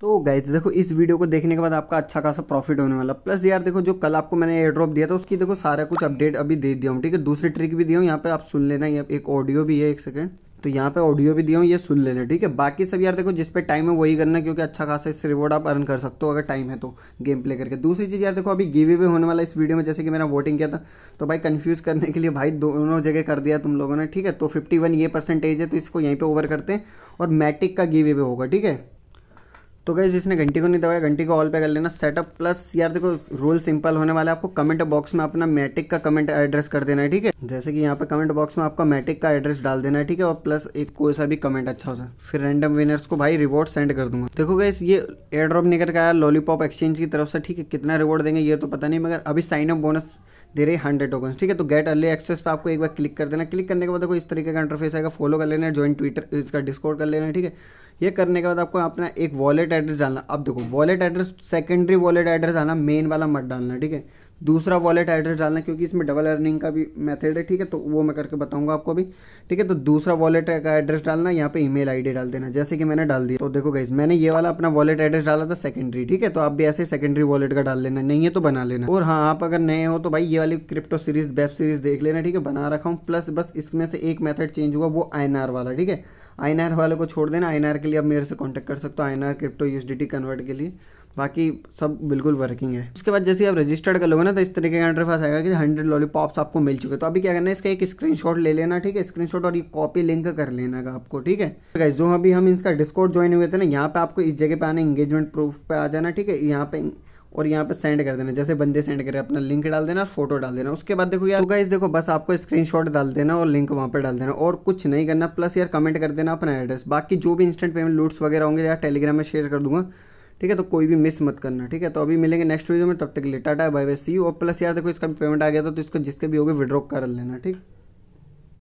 तो गाइज देखो इस वीडियो को देखने के बाद आपका अच्छा खासा प्रॉफिट होने वाला प्लस यार देखो जो कल आपको मैंने एयर ड्रॉप दिया था उसकी देखो सारा कुछ अपडेट अभी दे दिया हूँ ठीक है दूसरी ट्रिक भी दिया हूँ यहाँ पे आप सुन लेना एक ऑडियो भी है एक सेकेंड तो यहाँ पे ऑडियो भी दिया हूँ ये सुन लेना ठीक है बाकी सब यार देखो जिस पे टाइम है वही करना क्योंकि अच्छा खासा इससे रिवॉर्ड आप अर्न कर सकते हो अगर टाइम है तो गेम प्ले करके दूसरी चीज़ यार देखो अभी गिव अवे होने वाला इस वीडियो में जैसे कि मैंने वोटिंग किया था तो भाई कन्फ्यूज करने के लिए भाई दोनों जगह कर दिया तुम लोगों ने ठीक है तो फिफ्टी ये परसेंटेज है तो इसको यहीं पर ओवर करते हैं और मैटिक का गिव अवे होगा ठीक है तो गई जिसने घंटी को नहीं दबाया घंटी को ऑल पे कर लेना सेटअप प्लस यार देखो रूल सिंपल होने वाला है आपको कमेंट बॉक्स में अपना मैटिक का कमेंट एड्रेस कर देना है ठीक है जैसे कि यहाँ पे कमेंट बॉक्स में आपका मैटिक का एड्रेस डाल देना है ठीक है और प्लस एक कोई सा भी कमेंट अच्छा हो फिर रैंडम विनर्स को भाई रिवॉर्ड सेंड कर दूंगा देखो गई ये एयर ड्रॉप निकल का आया लॉलीपॉप एक्सचेंज की तरफ से ठीक है कितना रिवॉर्ड देंगे ये तो पता नहीं मगर अभी साइन अप बोनस दे रही हंड्रेड टोकन ठीक है तो गेट अर्ली एक्सेस पे आपको एक बार क्लिक कर देना क्लिक करने के बाद कोई इस तरीके का इंटरफेस आएगा फॉलो कर लेना ज्वाइन ट्विटर इसका डिस्कॉर्ड कर लेना ठीक है ये करने के बाद आपको अपना एक वॉलेट एड्रेस डालना अब देखो wallet address secondary wallet address आना मेन वाला मत डालना ठीक है दूसरा वॉलेट एड्रेस डालना क्योंकि इसमें डबल अर्निंग का भी मेथड है ठीक है तो वो मैं करके बताऊंगा आपको अभी ठीक है तो दूसरा वॉलेट का एड्रेस डालना यहाँ पे ईमेल आईडी डाल देना जैसे कि मैंने डाल दिया तो देखो गाइज मैंने ये वाला अपना वॉलेट एड्रेस डाला था सेकेंडरी ठीक है तो आप भी ऐसे सेकेंडरी वॉलेट का डाल लेना नहीं है तो बना लेना और हाँ आप अगर नए हो तो भाई ये वाली क्रिप्टो सीरीज वेब सीरीज देख लेना ठीक है बना रखा हूँ प्लस बस इसमें से एक मैथड चेंज हुआ वो आई वाला ठीक है आई वाले को छोड़ देना आई के लिए आप मेरे से कॉन्टेक्ट कर सकते हो आई क्रिप्टो यूएसडीटी कन्वर्ट के लिए बाकी सब बिल्कुल वर्किंग है उसके बाद जैसे आप रजिस्टर्ड कर लोगे ना तो इस तरीके का इंटरफेस आएगा कि हंड्रेड लॉलीपॉप्स आपको मिल चुके तो अभी क्या करना है इसका एक स्क्रीनशॉट ले लेना ठीक है स्क्रीनशॉट और ये कॉपी लिंक कर लेना का आपको ठीक है तो जो अभी हम इसका डिस्कॉर्ड ज्वाइन हुए थे ना यहाँ पे आपको इस जगह पे आना इंगेजमेंट प्रूफ पे आ जाना ठीक है यहाँ पे और यहाँ पे सेंड कर देना जैसे बंदे सेंड करे अपना लिंक डाल देना और फोटो डाल देना उसके बाद देखो यार तो गाइस देखो बस आपको स्क्रीनशॉट डाल देना और लिंक वहाँ पे डाल देना और कुछ नहीं करना प्लस यार कमेंट कर देना अपना एड्रेस बाकी जो भी इंस्टेंट पेमेंट लूट्स वगैरह होंगे यार टेलीग्राम में शेयर कर दूंगा ठीक है तो कोई भी मिस मत करना ठीक है तो अभी मिलेंगे नेक्स्ट वीडियो में तब तक लेटा tata bye bye see you और प्लस यार देखो इसका भी पेमेंट आ गया था तो इसको जिसके भी होगी विड्रॉ कर लेना ठीक